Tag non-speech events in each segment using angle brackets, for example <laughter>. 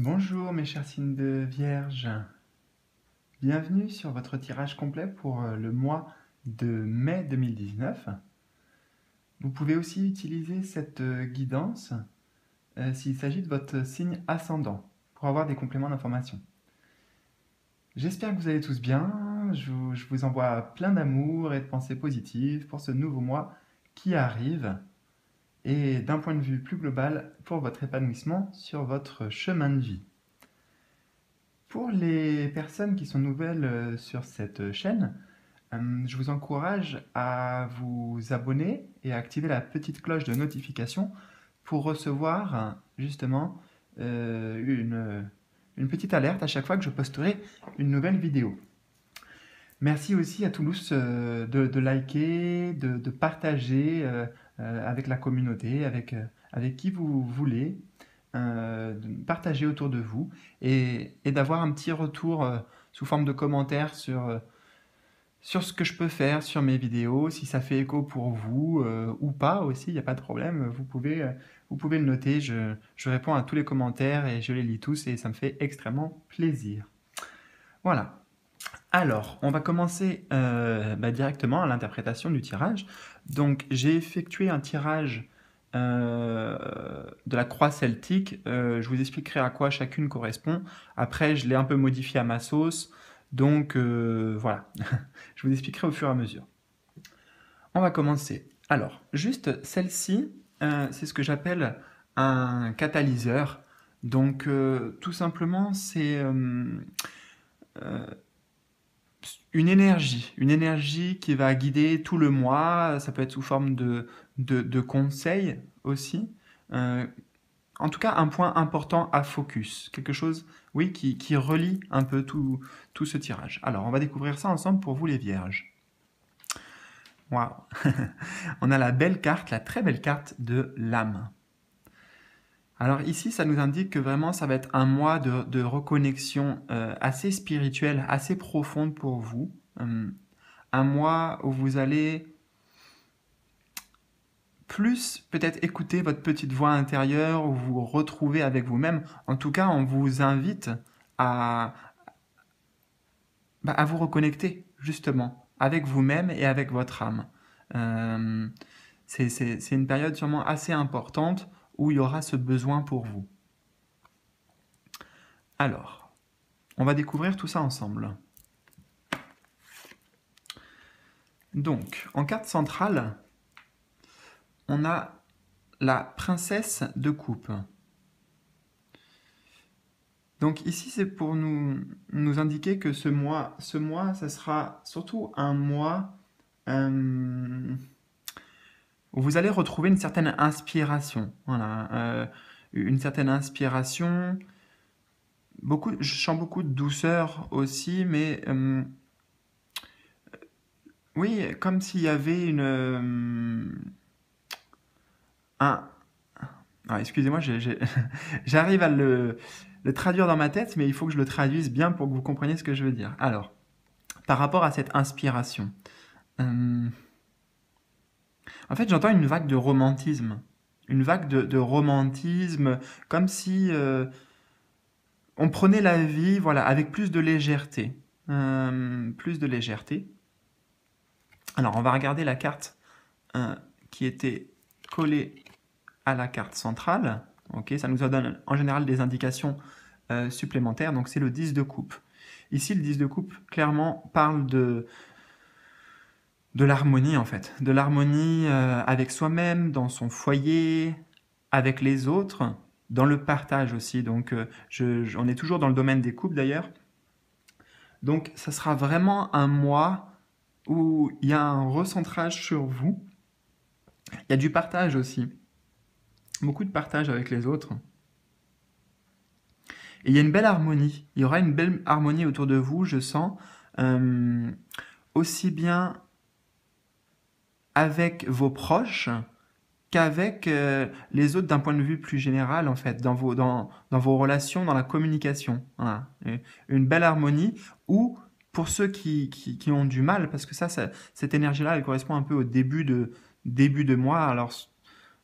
Bonjour mes chers signes de Vierge. Bienvenue sur votre tirage complet pour euh, le mois de mai 2019. Vous pouvez aussi utiliser cette euh, guidance euh, s'il s'agit de votre signe ascendant pour avoir des compléments d'information. J'espère que vous allez tous bien. je vous envoie plein d'amour et de pensées positives pour ce nouveau mois qui arrive et d'un point de vue plus global pour votre épanouissement sur votre chemin de vie. Pour les personnes qui sont nouvelles euh, sur cette chaîne, euh, je vous encourage à vous abonner et à activer la petite cloche de notification pour recevoir justement euh, une, petite alerte à chaque fois que je posterai une nouvelle vidéo. Merci aussi à Toulouse de, liker, de, partager euh, avec la communauté, avec, euh, avec qui vous voulez, euh, partager autour de vous et, d'avoir un petit retour sous forme de commentaires sur, sur ce que je peux faire sur mes vidéos, si ça fait écho pour vous ou pas aussi, il n'y a pas de problème, vous pouvez, vous pouvez le noter, je, réponds à tous les commentaires et je les lis tous et ça me fait extrêmement plaisir. Voilà. Alors, on va commencer bah, directement à l'interprétation du tirage. Donc j'ai effectué un tirage euh, de la croix celtique. Euh, je vous expliquerai à quoi chacune correspond. Après, je l'ai un peu modifié à ma sauce. Donc euh, voilà, <laughs> je vous expliquerai au fur et à mesure. On va commencer. Alors, juste celle-ci, c'est ce que j'appelle un catalyseur. Donc tout simplement, c'est une énergie, une énergie qui va guider tout le mois, ça peut être sous forme de, de, conseils aussi. Euh, en tout cas, un point important à focus, quelque chose, oui, qui, relie un peu tout, tout ce tirage. Alors, on va découvrir ça ensemble pour vous les vierges. Waouh <laughs> On a la belle carte, la très belle carte de l'âme. Alors ici, ça nous indique que vraiment, ça va être un mois de, de reconnexion euh, assez spirituelle, assez profonde pour vous. Euh, un mois où vous allez plus peut-être écouter votre petite voix intérieure, où vous retrouver avec vous-même. En tout cas, on vous invite à, bah, vous reconnecter, justement, avec vous-même et avec votre âme. Euh, c'est une période sûrement assez importante il y aura ce besoin pour vous. Alors, on va découvrir tout ça ensemble. Donc, en carte centrale, on a la princesse de coupe. Donc ici, c'est pour nous, nous indiquer que ce mois, ce mois, ça sera surtout un mois... Euh, vous allez retrouver une certaine inspiration. Voilà, euh, une certaine inspiration. Beaucoup, je sens beaucoup de douceur aussi, mais euh, oui, comme s'il y avait une. Euh, un, ah, excusez-moi, <laughs> j'arrive à le, traduire dans ma tête, mais il faut que je le traduise bien pour que vous compreniez ce que je veux dire. Alors, par rapport à cette inspiration. En fait, j'entends une vague de romantisme. Une vague de, romantisme, comme si euh, on prenait la vie voilà, avec plus de légèreté. Euh, plus de légèreté. Alors, on va regarder la carte euh, qui était collée à la carte centrale. ok ça nous donne en général des indications supplémentaires. Donc, c'est le 10 de coupe. Ici, le 10 de coupe, clairement, parle de, de l'harmonie en fait, de l'harmonie euh, avec soi-même, dans son foyer, avec les autres, dans le partage aussi. Donc euh, on est toujours dans le domaine des couples d'ailleurs. Donc ça sera vraiment un mois où il y a un recentrage sur vous. Il y a du partage aussi. Beaucoup de partage avec les autres. Et il y a une belle harmonie. Il y aura une belle harmonie autour de vous, je sens. Euh, aussi bien avec vos proches qu'avec euh, les autres d'un point de vue plus général, en fait, dans vos, dans, dans vos relations, dans la communication. Voilà. Une belle harmonie ou pour ceux qui, qui, ont du mal, parce que ça, cette énergie-là, elle correspond un peu au début de, début de mois. Alors,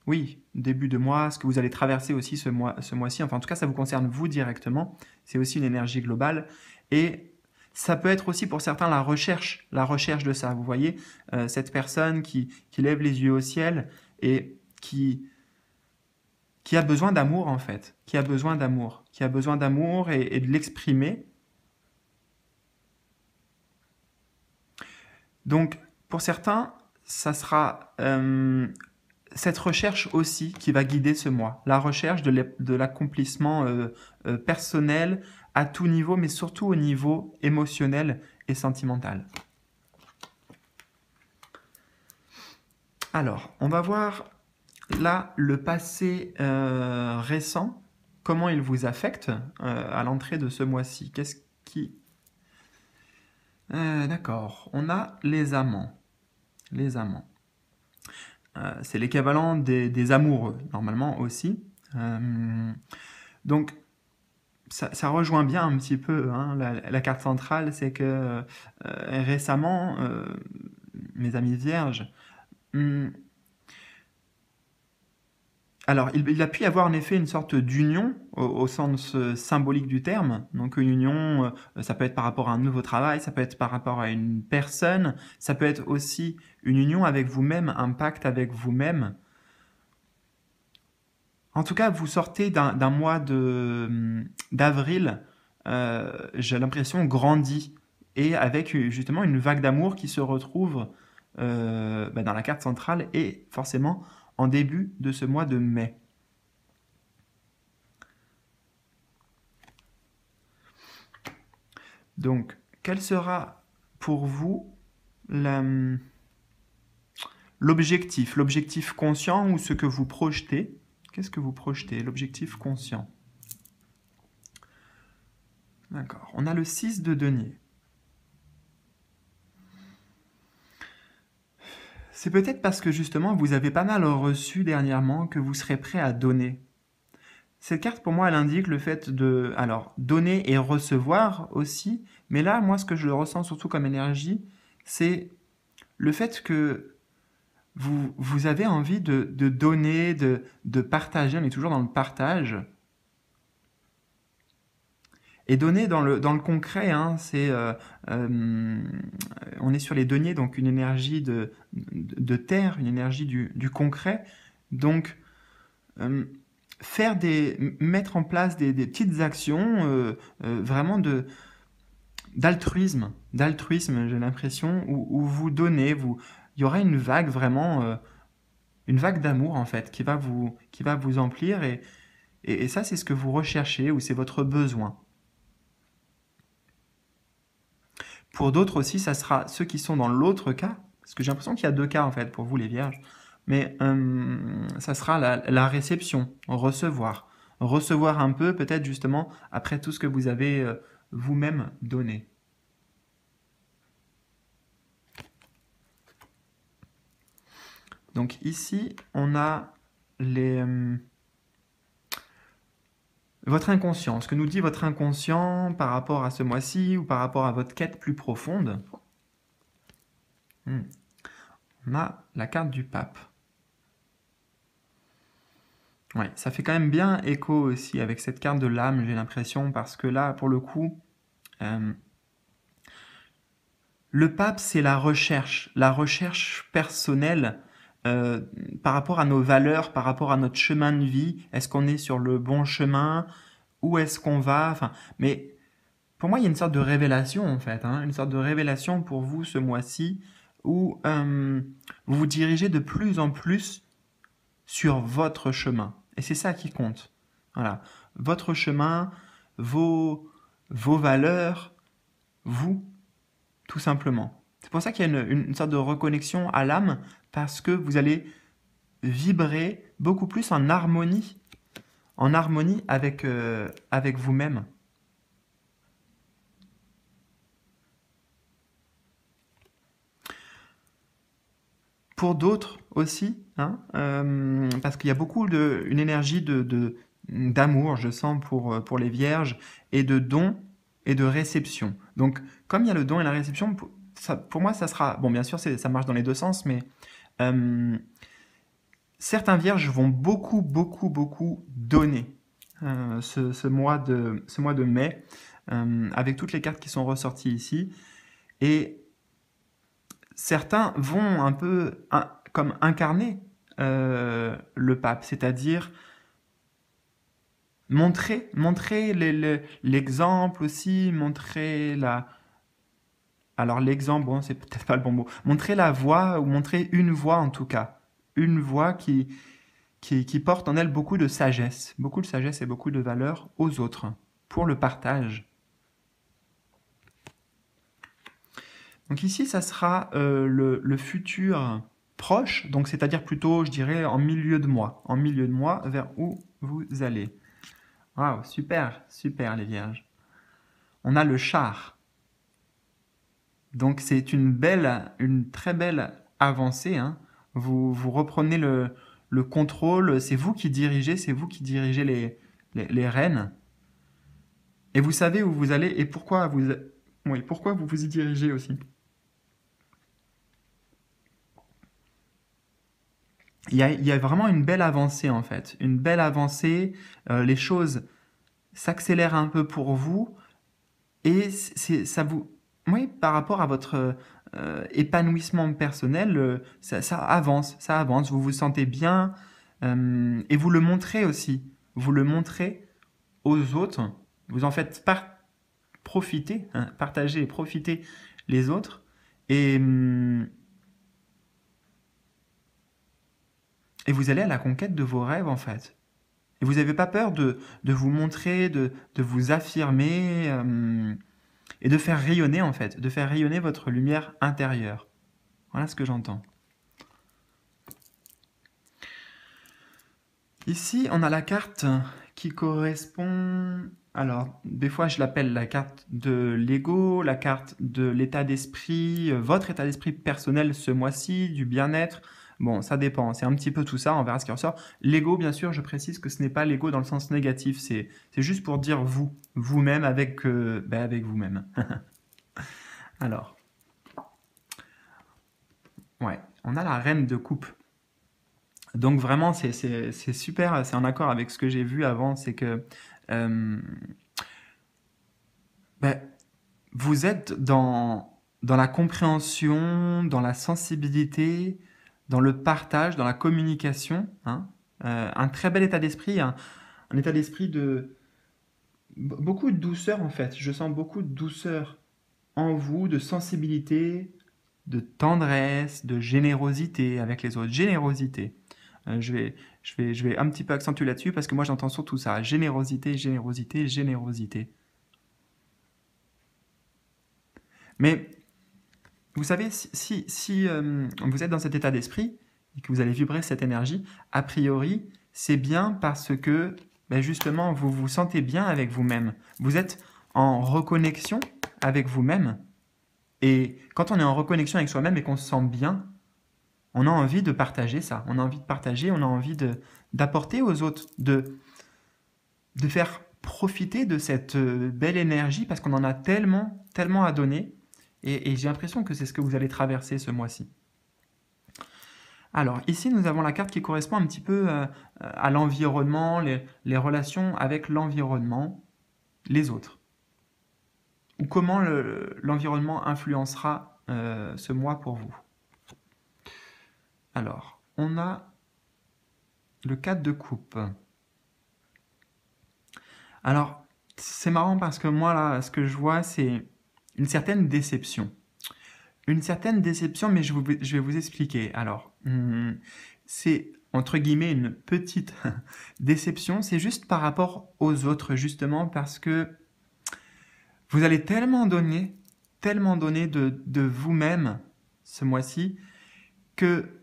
oui, début de mois, ce que vous allez traverser aussi ce mois-ci. Ce mois enfin, en tout cas, ça vous concerne vous directement. C'est aussi une énergie globale. Et ça peut être aussi pour certains la recherche, la recherche de ça. Vous voyez, euh, cette personne qui, lève les yeux au ciel et qui, qui a besoin d'amour en fait, qui a besoin d'amour, qui a besoin d'amour et, de l'exprimer. Donc, pour certains, ça sera euh, cette recherche aussi qui va guider ce mois, la recherche de l'accomplissement euh, euh, personnel à tout niveau, mais surtout au niveau émotionnel et sentimental. Alors, on va voir là le passé euh, récent, comment il vous affecte à l'entrée de ce mois-ci. Qu'est-ce qui... D'accord, on a les amants. Les amants. Euh, c'est l'équivalent des, des, amoureux, normalement aussi. Euh, donc, ça, rejoint bien un petit peu hein, la, carte centrale, c'est que euh, récemment, mes amis vierges, hum, alors, il, a pu avoir en effet une sorte d'union au, sens euh, symbolique du terme. Donc, une union, euh, ça peut être par rapport à un nouveau travail, ça peut être par rapport à une personne, ça peut être aussi une union avec vous-même, un pacte avec vous-même. En tout cas, vous sortez d'un mois hum, d'avril, euh, j'ai l'impression, grandi, et avec justement une vague d'amour qui se retrouve bah, dans la carte centrale et forcément en début de ce mois de mai. Donc, quel sera pour vous l'objectif, l'objectif conscient ou ce que vous projetez Qu'est-ce que vous projetez L'objectif conscient. D'accord. On a le 6 de denier. C'est peut-être parce que justement vous avez pas mal reçu dernièrement que vous serez prêt à donner. Cette carte pour moi elle indique le fait de alors donner et recevoir aussi, mais là moi ce que je ressens surtout comme énergie, c'est le fait que vous, avez envie de, donner, de, de partager, on est toujours dans le partage, et donner dans le, dans le concret, hein. c'est, euh, euh, on est sur les deniers, donc une énergie de, de, terre, une énergie du, concret. Donc, euh, faire des, mettre en place des, petites actions vraiment de, d'altruisme, d'altruisme, j'ai l'impression, où, vous donnez, vous, il y aura une vague vraiment, une vague d'amour en fait, qui va vous, qui va vous emplir et, et ça c'est ce que vous recherchez ou c'est votre besoin. Pour d'autres aussi, ça sera ceux qui sont dans l'autre cas, parce que j'ai l'impression qu'il y a deux cas en fait pour vous les vierges, mais euh, ça sera la, réception, recevoir. Recevoir un peu peut-être justement après tout ce que vous avez euh, vous-même donné. Donc ici, on a les... Euh, votre inconscient, ce que nous dit votre inconscient par rapport à ce mois-ci ou par rapport à votre quête plus profonde. Hmm. On a la carte du pape. ça fait quand même bien écho aussi avec cette carte de l'âme, j'ai l'impression, parce que là, pour le coup, euh, le pape, c'est la recherche, la recherche personnelle euh, par rapport à nos valeurs, par rapport à notre chemin de vie, est-ce qu'on est sur le bon chemin, où est-ce qu'on va, enfin, mais pour moi il y a une sorte de révélation en fait, hein, une sorte de révélation pour vous ce mois-ci où euh, vous vous dirigez de plus en plus sur votre chemin. Et c'est ça qui compte. Voilà. Votre chemin, vos, vos valeurs, vous, tout simplement. C'est pour ça qu'il y a une, une sorte de reconnexion à l'âme parce que vous allez vibrer beaucoup plus en harmonie, en harmonie avec, euh, avec vous-même. Pour d'autres aussi, hein, euh, parce qu'il y a beaucoup de, une énergie de, d'amour, je sens, pour, euh, pour les vierges, et de don et de réception. Donc, comme il y a le don et la réception, pour moi, ça sera... Bon, bien sûr, ça marche dans les deux sens, mais euh, certains vierges vont beaucoup, beaucoup, beaucoup donner euh, ce, mois de, ce mois de mai, euh, avec toutes les cartes qui sont ressorties ici. Et certains vont un peu comme incarner le pape, c'est-à-dire montrer, montrer l'exemple aussi, montrer la, alors l'exemple, bon, c'est peut-être pas le bon mot, montrer la voix, ou montrer une voix en tout cas, une voix qui, qui, porte en elle beaucoup de sagesse, beaucoup de sagesse et beaucoup de valeur aux autres, pour le partage. Donc ici, ça sera euh, le, futur proche, donc c'est-à-dire plutôt, je dirais, en milieu de mois, en milieu de mois, vers où vous allez. Waouh, super, super les vierges. On a le char. Donc c'est une belle, une très belle avancée. Hein. Vous, vous reprenez le, contrôle, c'est vous qui dirigez, c'est vous qui dirigez les, les, rênes. Et vous savez où vous allez et pourquoi vous, oui, pourquoi vous vous y dirigez aussi. Il y, a, il y a vraiment une belle avancée en fait, une belle avancée, euh, les choses s'accélèrent un peu pour vous et ça vous, oui, par rapport à votre euh, épanouissement personnel, euh, ça, avance, ça avance, vous vous sentez bien euh, et vous le montrez aussi, vous le montrez aux autres, vous en faites profiter, hein, partager et profiter les autres. Hum, et, vous allez à la conquête de vos rêves en fait. Et vous n'avez pas peur de, vous montrer, de vous affirmer. Hum, et de faire rayonner en fait, de faire rayonner votre lumière intérieure. Voilà ce que j'entends. Ici, on a la carte qui correspond... Alors, des fois, je l'appelle la carte de l'ego, la carte de l'état d'esprit, euh, votre état d'esprit personnel ce mois-ci, du bien-être, Bon, ça dépend, c'est un petit peu tout ça, on verra ce qui ressort. L'ego, bien sûr, je précise que ce n'est pas l'ego dans le sens négatif, c'est juste pour dire vous, vous-même avec, euh, ben, avec vous-même. <laughs> Alors, ouais, on a la reine de coupe. Donc vraiment, c'est super, c'est en accord avec ce que j'ai vu avant, c'est que euh, ben, vous êtes dans, dans la compréhension, dans la sensibilité, dans le partage, dans la communication, hein, euh, un très bel état d'esprit, un, état d'esprit de beaucoup de douceur en fait. Je sens beaucoup de douceur en vous, de sensibilité, de tendresse, de générosité avec les autres. Générosité. Euh, je, vais, je, vais, je vais un petit peu accentuer là-dessus parce que moi j'entends surtout ça. Générosité, générosité, générosité. Mais vous savez, si, si euh, vous êtes dans cet état d'esprit et que vous allez vibrer cette énergie, a priori, c'est bien parce que ben, justement, vous vous sentez bien avec vous-même. Vous êtes en reconnexion avec vous-même. Et quand on est en reconnexion avec soi-même et qu'on se sent bien, on a envie de partager ça. On a envie de partager, on a envie d'apporter aux autres, de, de faire profiter de cette euh, belle énergie parce qu'on en a tellement, tellement à donner et, j'ai l'impression que c'est ce que vous allez traverser ce mois-ci. Alors ici, nous avons la carte qui correspond un petit peu euh, euh, à l'environnement, les, relations avec l'environnement, les autres. Ou comment l'environnement influencera euh, ce mois pour vous. Alors, on a le 4 de coupe. Alors, c'est marrant parce que moi, là, ce que je vois, c'est une certaine déception. Une certaine déception, mais je, vais vous expliquer. Alors, hmm, c'est entre guillemets une petite <laughs> déception, c'est juste par rapport aux autres, justement, parce que vous allez tellement donner, tellement donner de, de vous-même ce mois-ci, que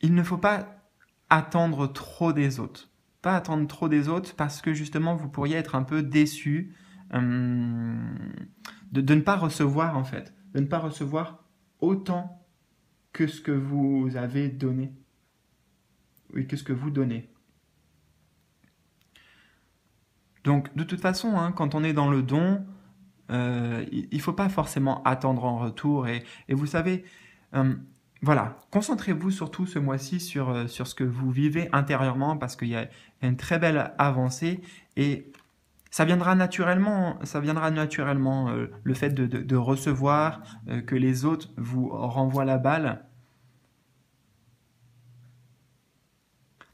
il ne faut pas attendre trop des autres. Pas attendre trop des autres parce que justement vous pourriez être un peu déçu euh, de, ne pas recevoir en fait, de ne pas recevoir autant que ce que vous avez donné. Oui, que ce que vous donnez. Donc de toute façon, hein, quand on est dans le don, euh, il ne faut pas forcément attendre en retour. Et, et vous savez, euh, voilà, concentrez-vous surtout ce mois-ci sur, sur ce que vous vivez intérieurement parce qu'il y, y, a une très belle avancée. Et ça viendra naturellement, ça viendra naturellement euh, le fait de, recevoir, euh, que les autres vous renvoient la balle.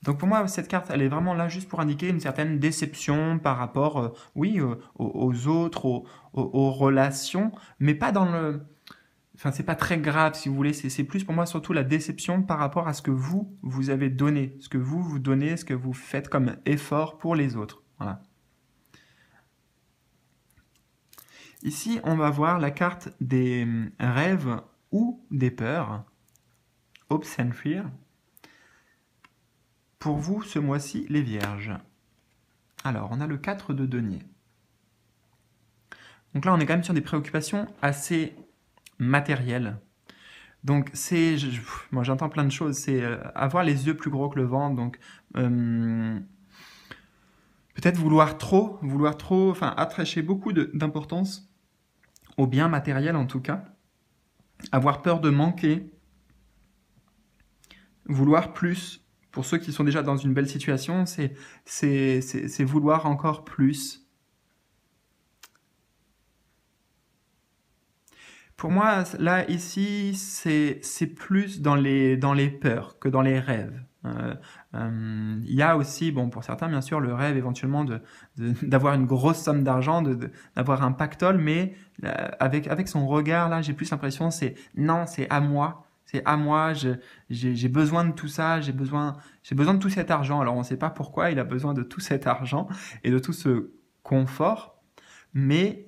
Donc pour moi, cette carte, elle est vraiment là juste pour indiquer une certaine déception par rapport, euh, oui, aux, autres, aux, aux, relations, mais pas dans le... Enfin, c'est pas très grave, si vous voulez, c'est plus pour moi surtout la déception par rapport à ce que vous, vous avez donné, ce que vous, vous donnez, ce que vous faites comme effort pour les autres. Voilà. Ici, on va voir la carte des euh, rêves ou des peurs, hopes and fear. Pour vous, ce mois-ci, les vierges. Alors, on a le 4 de denier. Donc là, on est quand même sur des préoccupations assez matérielles. Donc c'est, moi j'entends plein de choses, c'est euh, avoir les yeux plus gros que le vent. donc euh, peut-être vouloir trop, vouloir trop, enfin attracher beaucoup d'importance au bien matériel en tout cas, avoir peur de manquer, vouloir plus. Pour ceux qui sont déjà dans une belle situation, c'est vouloir encore plus. Pour moi, là, ici, c'est plus dans dans les peurs que dans les rêves. Euh, euh, il y a aussi, bon, pour certains, bien sûr, le rêve éventuellement d'avoir de, <laughs> d'avoir une grosse somme d'argent, d'avoir un pactole, mais euh, avec, avec son regard, là, j'ai plus l'impression, c'est non, c'est à moi, c'est à moi, j'ai besoin de tout ça, j'ai besoin, besoin de tout cet argent. Alors, on ne sait pas pourquoi il a besoin de tout cet argent et de tout ce confort, mais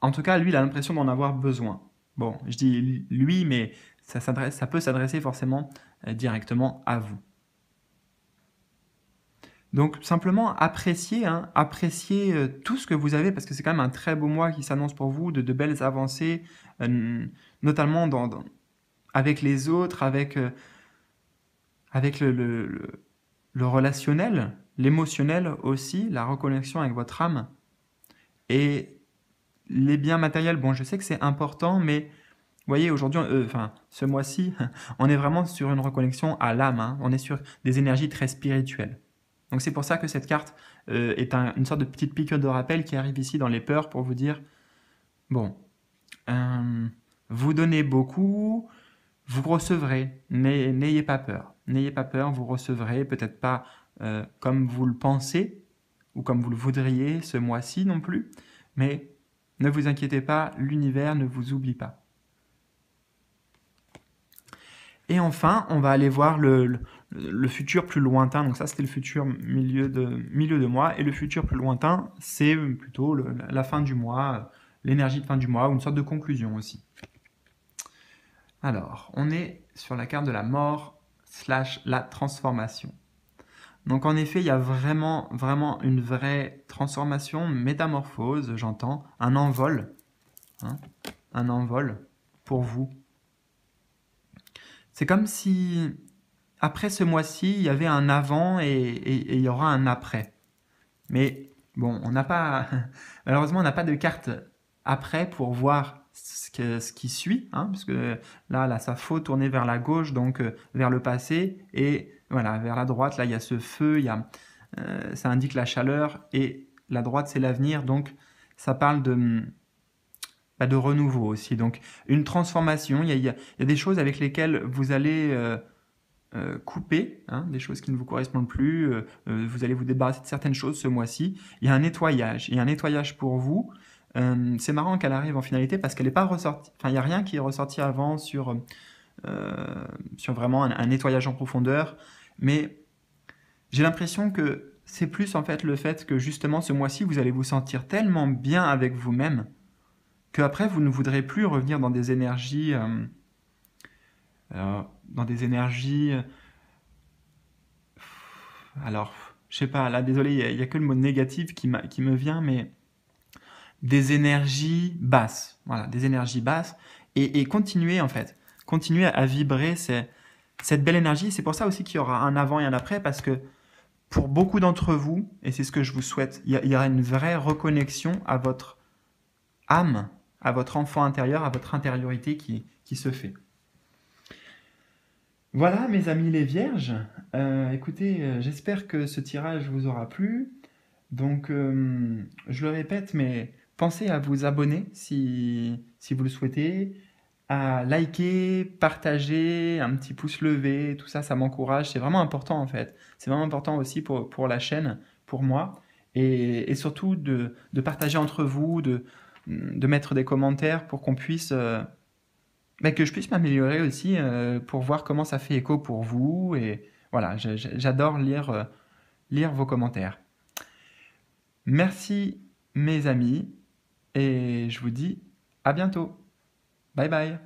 en tout cas, lui, il a l'impression d'en avoir besoin. Bon, je dis lui, mais ça, ça peut s'adresser forcément euh, directement à vous. Donc simplement appréciez, hein, appréciez euh, tout ce que vous avez parce que c'est quand même un très beau mois qui s'annonce pour vous, de, belles avancées, euh, notamment dans, avec les autres, avec, avec le, le relationnel, l'émotionnel aussi, la reconnexion avec votre âme. Et les biens matériels, bon je sais que c'est important, mais vous voyez, aujourd'hui, euh, enfin, ce mois-ci, <laughs> on est vraiment sur une reconnexion à l'âme. Hein. On est sur des énergies très spirituelles. Donc c'est pour ça que cette carte euh, est une sorte de petite piqûre de rappel qui arrive ici dans les peurs pour vous dire, bon, euh, vous donnez beaucoup, vous recevrez, mais n'ayez pas peur. N'ayez pas peur, vous recevrez peut-être pas comme vous le pensez ou comme vous le voudriez ce mois-ci non plus, mais ne vous inquiétez pas, l'univers ne vous oublie pas. Et enfin, on va aller voir le, futur plus lointain. Donc ça, c'était le futur milieu de, milieu de mois. Et le futur plus lointain, c'est plutôt la fin du mois, euh, l'énergie de fin du mois, ou une sorte de conclusion aussi. Alors, on est sur la carte de la mort slash la transformation. Donc en effet, il y a vraiment, vraiment une vraie transformation, métamorphose, j'entends, un envol, hein, un envol pour vous, c'est comme si après ce mois-ci, il y avait un avant et, il y aura un après. Mais bon, on n'a pas, <laughs> malheureusement, on n'a pas de carte après pour voir ce, qui suit, hein, parce que là, là, ça faut tourner vers la gauche, donc euh, vers le passé, et voilà, vers la droite, là, il y a ce feu, il y a, euh, ça indique la chaleur, et la droite, c'est l'avenir, donc ça parle de, de renouveau aussi. Donc une transformation, il y a, des choses avec lesquelles vous allez euh, euh, couper, hein, des choses qui ne vous correspondent plus, euh, vous allez vous débarrasser de certaines choses ce mois-ci. Il y a un nettoyage, il y a un nettoyage pour vous. c'est marrant qu'elle arrive en finalité parce qu'elle n'est pas ressortie, enfin il n'y a rien qui est ressorti avant sur, sur vraiment un nettoyage en profondeur, mais j'ai l'impression que c'est plus en fait le fait que justement ce mois-ci vous allez vous sentir tellement bien avec vous-même qu'après vous ne voudrez plus revenir dans des énergies, euh, euh, dans des énergies, euh, alors je sais pas, là désolé, il y a, que le mot négatif qui, qui me vient, mais des énergies basses, voilà, des énergies basses, et, continuer en fait, continuer à vibrer cette belle énergie. C'est pour ça aussi qu'il y aura un avant et un après, parce que pour beaucoup d'entre vous, et c'est ce que je vous souhaite, il y, aura une vraie reconnexion à votre âme, à votre enfant intérieur, à votre intériorité qui, se fait. Voilà, mes amis les vierges. Euh, écoutez, euh, j'espère que ce tirage vous aura plu. Donc, euh, je le répète, mais pensez à vous abonner si, si vous le souhaitez, à liker, partager, un petit pouce levé, tout ça, ça m'encourage. C'est vraiment important en fait. C'est vraiment important aussi pour, pour la chaîne, pour moi. Et, surtout de, de partager entre vous, de, de mettre des commentaires pour qu'on puisse euh, ben, que je puisse m'améliorer aussi euh, pour voir comment ça fait écho pour vous. Et voilà, j'adore lire, euh, lire vos commentaires. Merci mes amis et je vous dis à bientôt. Bye bye